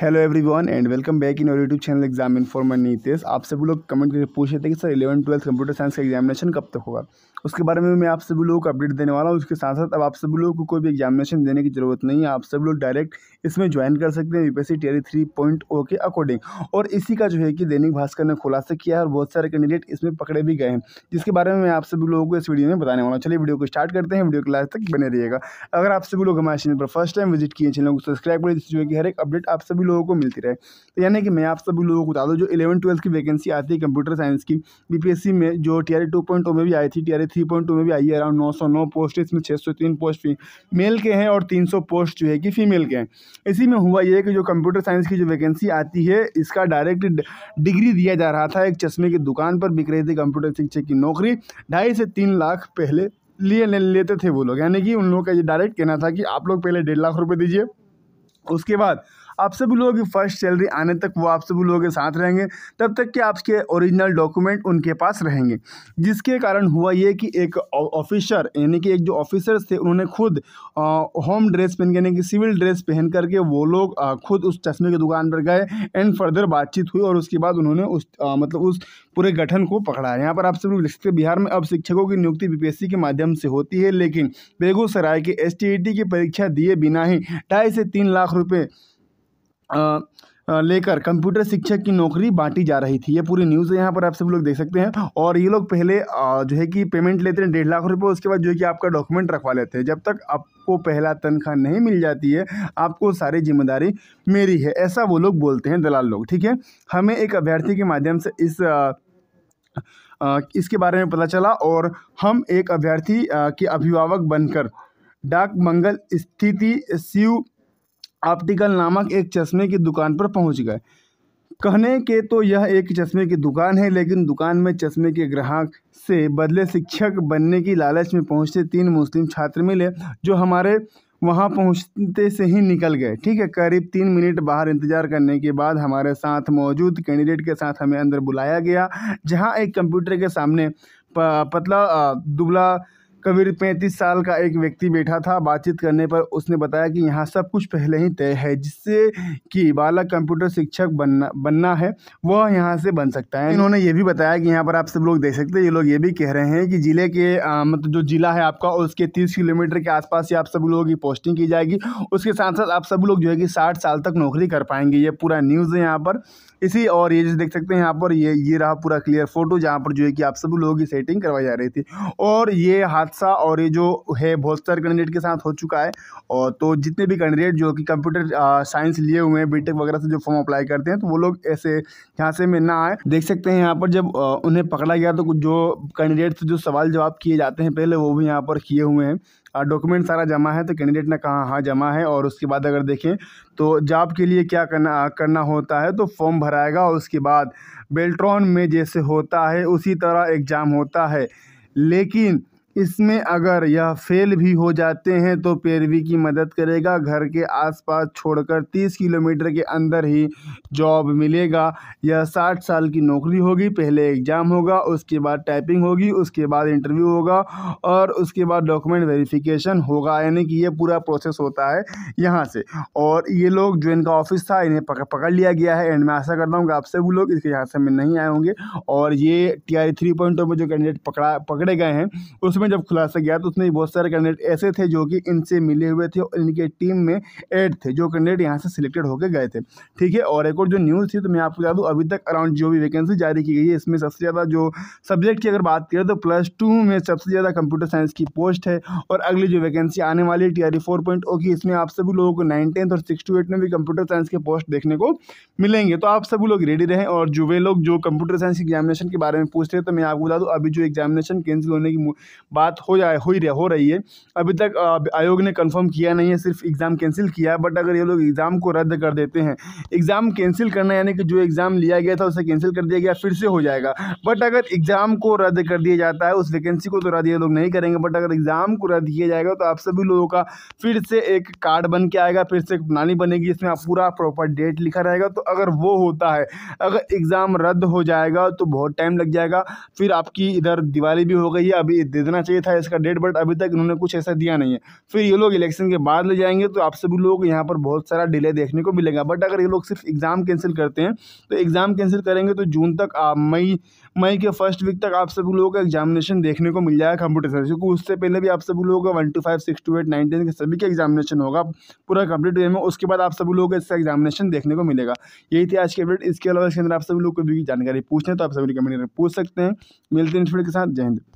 hello everyone and welcome back in our YouTube channel exam for money आप सभी लोग कमेंट करके पूछ रहे थे कि sir eleven twelfth computer science का एग्जामिनेशन कब तक होगा उसके बारे में मैं आप सभी लोगों को अपडेट देने वाला हूँ उसके साथ साथ अब आप सभी लोगों को कोई भी एग्जामिनेशन देने की ज़रूरत नहीं है आप सब लोग डायरेक्ट इसमें ज्वाइन कर सकते हैं UPSC TRE three point O के अकॉर्डिंग और इसी का जो है कि दैनिक भास्कर ने खुलासा किया है और बहुत सारे कैंडिडेट इसमें पकड़े भी गए हैं जिसके बारे में मैं आप सभी लोगों को इस वीडियो में बताने वाला हूँ चलिए वीडियो को स्टार्ट करते हैं वीडियो के लास्ट तक बने रहिएगा अगर आप सभी लोग हमारे चैनल पर फर्स्ट टाइम विजिट किए चैनल को सब्सक्राइब करें जिससे जो है कि हर एक अपडेट आप सभी लोगों को मिलती रहे तो यानी कि मैं आप सभी लोगों को बता दूँ जो इलेवन ट्वेल्थ की वैकेंसी आती है कंप्यूटर साइंस की बीपीएससी में जो टी आर में भी आई थी टी थ्री पॉइंट टू में भी आई है अराउंड नौ सौ नौ पोस्ट इसमें छः सौ तीन पोस्ट मेल के हैं और तीन सौ पोस्ट जो है कि फीमेल के हैं इसी में हुआ यह कि जो कंप्यूटर साइंस की जो वैकेंसी आती है इसका डायरेक्ट डिग्री दिया जा रहा था एक चश्मे की दुकान पर बिक रही थी कंप्यूटर शिक्षक की नौकरी ढाई से तीन लाख पहले लिए ले लेते थे वो लोग यानी कि उन लोगों का ये डायरेक्ट कहना था कि आप लोग पहले डेढ़ लाख रुपये दीजिए उसके बाद आप सभी लोगों की फर्स्ट सैलरी आने तक वो आप सभी लोगों के साथ रहेंगे तब तक कि आपके ओरिजिनल डॉक्यूमेंट उनके पास रहेंगे जिसके कारण हुआ ये कि एक ऑफिसर यानी कि एक जो ऑफिसर्स थे उन्होंने खुद होम ड्रेस पहन यानी कि सिविल ड्रेस पहन करके वो लोग खुद उस चश्मे की दुकान पर गए एंड फर्दर बातचीत हुई और उसके बाद उन्होंने उस मतलब उस पूरे गठन को पकड़ा यहाँ पर आप सब लोग सकते बिहार में अब शिक्षकों की नियुक्ति बीपीएससी के माध्यम से होती है लेकिन बेगूसराय के एस e की परीक्षा दिए बिना ही ढाई से तीन लाख रुपये लेकर कंप्यूटर शिक्षक की नौकरी बांटी जा रही थी ये पूरी न्यूज़ है यहाँ पर आप सब लोग देख सकते हैं और ये लोग पहले जो है कि पेमेंट लेते हैं डेढ़ लाख रुपये उसके बाद जो है कि आपका डॉक्यूमेंट रखवा लेते हैं जब तक आपको पहला तनख्वाह नहीं मिल जाती है आपको सारी जिम्मेदारी मेरी है ऐसा वो लोग बोलते हैं दलाल लोग ठीक है हमें एक अभ्यर्थी के माध्यम से इस इसके बारे में पता चला और हम एक अभ्यर्थी के अभिभावक बनकर डाक मंगल स्थिति शिव ऑप्टिकल नामक एक चश्मे की दुकान पर पहुंच गए कहने के तो यह एक चश्मे की दुकान है लेकिन दुकान में चश्मे के ग्राहक से बदले शिक्षक बनने की लालच में पहुंचते तीन मुस्लिम छात्र मिले जो हमारे वहाँ पहुँचते से ही निकल गए ठीक है करीब तीन मिनट बाहर इंतज़ार करने के बाद हमारे साथ मौजूद कैंडिडेट के साथ हमें अंदर बुलाया गया जहाँ एक कंप्यूटर के सामने पतला दुबला कबीर पैंतीस साल का एक व्यक्ति बैठा था बातचीत करने पर उसने बताया कि यहाँ सब कुछ पहले ही तय है जिससे कि बालक कंप्यूटर शिक्षक बनना बनना है वह यहाँ से बन सकता है इन्होंने ये भी बताया कि यहाँ पर आप सब लोग देख सकते हैं ये लोग ये भी कह रहे हैं कि ज़िले के मतलब जो ज़िला है आपका उसके तीस किलोमीटर के आसपास ही आप सभी लोगों की पोस्टिंग की जाएगी उसके साथ साथ आप सब लोग जो है कि साठ साल तक नौकरी कर पाएंगे ये पूरा न्यूज़ है यहाँ पर इसी और ये देख सकते हैं यहाँ पर ये ये रहा पूरा क्लियर फोटो जहाँ पर जो है कि आप सभी लोगों की सेटिंग करवाई जा रही थी और ये हाथ हादसा और ये जो है बहुत सारे कैंडिडेट के साथ हो चुका है और तो जितने भी कैंडिडेट जो कि कंप्यूटर साइंस लिए हुए हैं बीटेक वगैरह से जो फॉर्म अप्लाई करते हैं तो वो लोग ऐसे झांसे में ना आए देख सकते हैं यहाँ पर जब उन्हें पकड़ा गया तो जो कैंडिडेट से जो सवाल जवाब किए जाते हैं पहले वो भी यहाँ पर किए हुए हैं डॉक्यूमेंट सारा जमा है तो कैंडिडेट ने कहा हाँ जमा है और उसके बाद अगर देखें तो जॉब के लिए क्या करना करना होता है तो फॉर्म भराएगा और उसके बाद बेल्ट्रॉन में जैसे होता है उसी तरह एग्ज़ाम होता है लेकिन इसमें अगर यह फेल भी हो जाते हैं तो पैरवी की मदद करेगा घर के आसपास छोड़कर तीस किलोमीटर के अंदर ही जॉब मिलेगा यह साठ साल की नौकरी होगी पहले एग्ज़ाम होगा उसके बाद टाइपिंग होगी उसके बाद इंटरव्यू होगा और उसके बाद डॉक्यूमेंट वेरिफिकेशन होगा यानी कि यह पूरा प्रोसेस होता है यहाँ से और ये लोग जो इनका ऑफिस था इन्हें पकड़ लिया गया है एंड मैं आशा करता हूँ कि आपसे वो लोग इसके यहाँ से में नहीं आए होंगे और ये टी आई थ्री पॉइंट में जो कैंडिडेट पकड़ा पकड़े गए हैं उसमें में जब खुलासा गया तो उसमें बहुत सारे कैंडिडेट ऐसे थे जो कि इनसे मिले हुए थे और इनके टीम में एड थे जो कैंडिडेट यहाँ से सिलेक्टेड होकर गए थे ठीक है और एक और जो न्यूज़ थी तो मैं आपको बता दूँ अभी तक अराउंड जो भी वैकेंसी जारी की गई है इसमें सबसे ज़्यादा जो सब्जेक्ट की अगर बात करें तो प्लस टू में सबसे ज़्यादा कंप्यूटर साइंस की पोस्ट है और अगली जो वैकेंसी आने वाली है T R four point O की इसमें आप सभी लोगों को नाइन टेंथ और सिक्स टू एट में भी कंप्यूटर साइंस के पोस्ट देखने को मिलेंगे तो आप सभी लोग रेडी रहें और जो वे लोग जो कंप्यूटर साइंस एग्जामिनेशन के बारे में पूछ रहे हैं तो मैं आपको बता दूँ अभी जो एग्जामिनेशन कैंसिल होने की बात हो जाए हो ही हो रही है अभी तक आयोग ने कंफर्म किया नहीं है सिर्फ एग्ज़ाम कैंसिल किया है बट अगर ये लोग एग्ज़ाम को रद्द कर देते हैं एग्ज़ाम कैंसिल करना यानी कि जो एग्ज़ाम लिया गया था उसे कैंसिल कर दिया गया फिर से हो जाएगा बट अगर एग्ज़ाम को रद्द कर दिया जाता है उस वैकेंसी को तो रद्द ये लोग नहीं करेंगे बट अगर एग्ज़ाम को रद्द किया जाएगा तो आप सभी लोगों का फिर से एक कार्ड बन के आएगा फिर से एक प्रणाली बनेगी इसमें आप पूरा प्रॉपर डेट लिखा रहेगा तो अगर वो होता है अगर एग्ज़ाम रद्द हो जाएगा तो बहुत टाइम लग जाएगा फिर आपकी इधर दिवाली भी हो गई है अभी दे देना चाहिए था इसका डेट बट अभी तक इन्होंने कुछ ऐसा दिया नहीं है फिर ये लोग इलेक्शन के बाद ले जाएंगे तो आप सभी लोगों को यहाँ पर बहुत सारा डिले देखने को मिलेगा बट अगर ये लोग सिर्फ एग्ज़ाम कैंसिल करते हैं तो एग्ज़ाम कैंसिल करेंगे तो जून तक मई मई के फर्स्ट वीक तक आप सभी लोगों का एग्जामिनेशन देखने को मिल जाएगा कंप्यूटर साइंस क्योंकि उससे पहले भी आप सभी लोगों का one to five six to eight nine ten के सभी का एग्जामिनेशन होगा पूरा कंप्लीट में उसके बाद आप सभी लोगों का इसका एग्जामिनेशन देखने को मिलेगा यही थी आज की अपडेट इसके अलावा इसके अंदर आप सभी लोग को भी जानकारी पूछने तो आप सभी कमेंट पूछ सकते हैं मिलते हैं इस के साथ जय हिंद